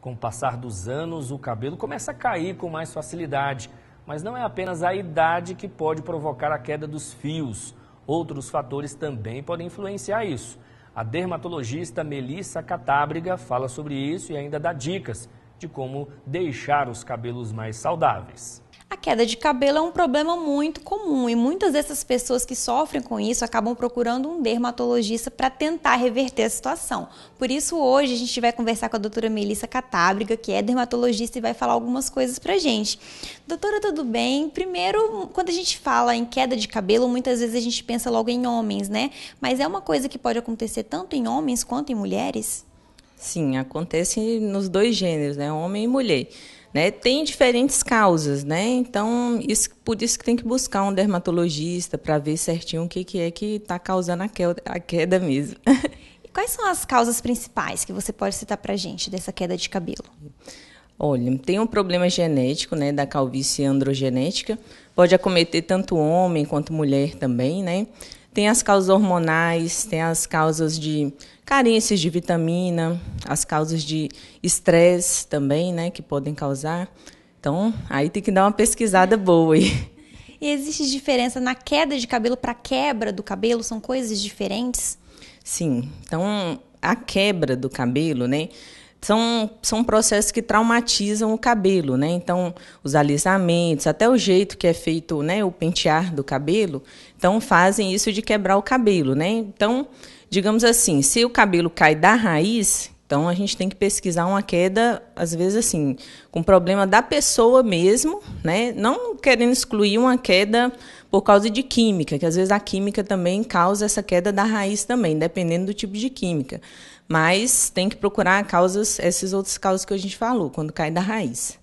Com o passar dos anos, o cabelo começa a cair com mais facilidade, mas não é apenas a idade que pode provocar a queda dos fios. Outros fatores também podem influenciar isso. A dermatologista Melissa Catábriga fala sobre isso e ainda dá dicas de como deixar os cabelos mais saudáveis. A queda de cabelo é um problema muito comum e muitas dessas pessoas que sofrem com isso acabam procurando um dermatologista para tentar reverter a situação. Por isso, hoje a gente vai conversar com a doutora Melissa Catábriga, que é dermatologista e vai falar algumas coisas para gente. Doutora, tudo bem? Primeiro, quando a gente fala em queda de cabelo, muitas vezes a gente pensa logo em homens, né? Mas é uma coisa que pode acontecer tanto em homens quanto em mulheres? Sim, acontece nos dois gêneros, né? Homem e mulher. Né? Tem diferentes causas, né? Então, isso, por isso que tem que buscar um dermatologista para ver certinho o que, que é que está causando a queda, a queda mesmo. E quais são as causas principais que você pode citar para gente dessa queda de cabelo? Olha, tem um problema genético, né, da calvície androgenética. Pode acometer tanto homem quanto mulher também, né? Tem as causas hormonais, tem as causas de carências de vitamina, as causas de estresse também, né, que podem causar. Então, aí tem que dar uma pesquisada boa aí. E existe diferença na queda de cabelo para quebra do cabelo? São coisas diferentes? Sim. Então, a quebra do cabelo, né? são, são processos que traumatizam o cabelo, né? Então, os alisamentos, até o jeito que é feito né, o pentear do cabelo, então fazem isso de quebrar o cabelo, né? Então, digamos assim, se o cabelo cai da raiz, então a gente tem que pesquisar uma queda, às vezes assim, com problema da pessoa mesmo, né? Não querendo excluir uma queda por causa de química, que às vezes a química também causa essa queda da raiz também, dependendo do tipo de química. Mas tem que procurar causas, esses outros causas que a gente falou, quando cai da raiz.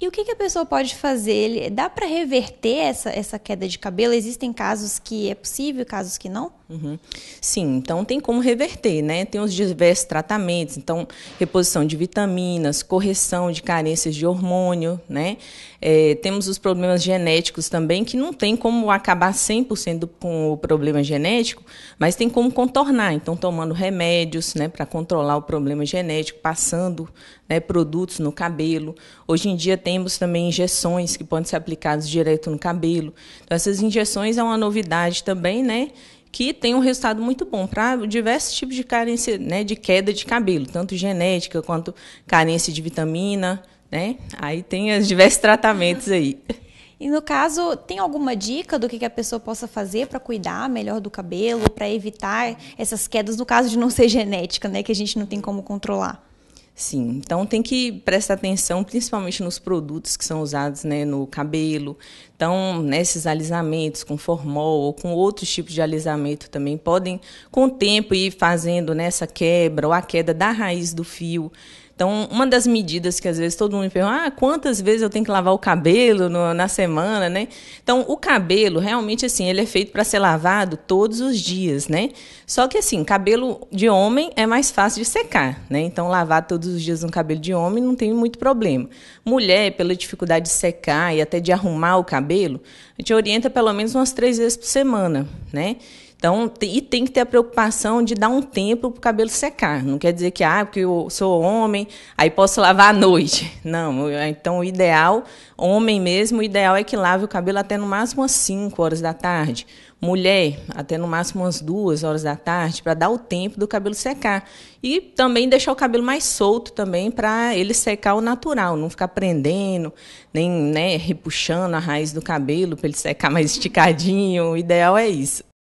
E o que, a pessoa pode fazer? Dá para reverter essa, essa queda de cabelo? Existem casos que é possível, casos que não? Uhum. Sim, então tem como reverter, né? Tem os diversos tratamentos, então reposição de vitaminas, correção de carências de hormônio, né? É, temos os problemas genéticos também, que não tem como acabar 100% com o problema genético, mas tem como contornar, então tomando remédios, né, para controlar o problema genético, passando né, produtos no cabelo. Hoje em dia temos também injeções que podem ser aplicadas direto no cabelo. Então essas injeções é uma novidade também, né? que tem um resultado muito bom para diversos tipos de carência, né, de queda de cabelo, tanto genética quanto carência de vitamina, né? Aí tem os diversos tratamentos aí. E no caso, tem alguma dica do que a pessoa possa fazer para cuidar melhor do cabelo, para evitar essas quedas, no caso de não ser genética, né, que a gente não tem como controlar? Sim, então tem que prestar atenção principalmente nos produtos que são usados né, no cabelo. Então, nesses alisamentos com formol ou com outros tipos de alisamento também podem, com o tempo, ir fazendo nessa né, quebra ou a queda da raiz do fio. Então, uma das medidas que às vezes todo mundo me pergunta, ah, quantas vezes eu tenho que lavar o cabelo no, na semana, né? Então, o cabelo, realmente, assim, ele é feito para ser lavado todos os dias, né? Só que, assim, cabelo de homem é mais fácil de secar, né? Então, lavar todos os dias um cabelo de homem não tem muito problema. Mulher, pela dificuldade de secar e até de arrumar o cabelo, cabelo, a gente orienta pelo menos umas três vezes por semana, né? Então, e tem que ter a preocupação de dar um tempo para o cabelo secar. Não quer dizer que, ah, porque eu sou homem, aí posso lavar à noite. Não, é, então o ideal, homem mesmo, o ideal é que lave o cabelo até no máximo às 5 horas da tarde mulher até no máximo umas duas horas da tarde para dar o tempo do cabelo secar e também deixar o cabelo mais solto também para ele secar o natural, não ficar prendendo nem né, repuxando a raiz do cabelo para ele secar mais esticadinho. O ideal é isso.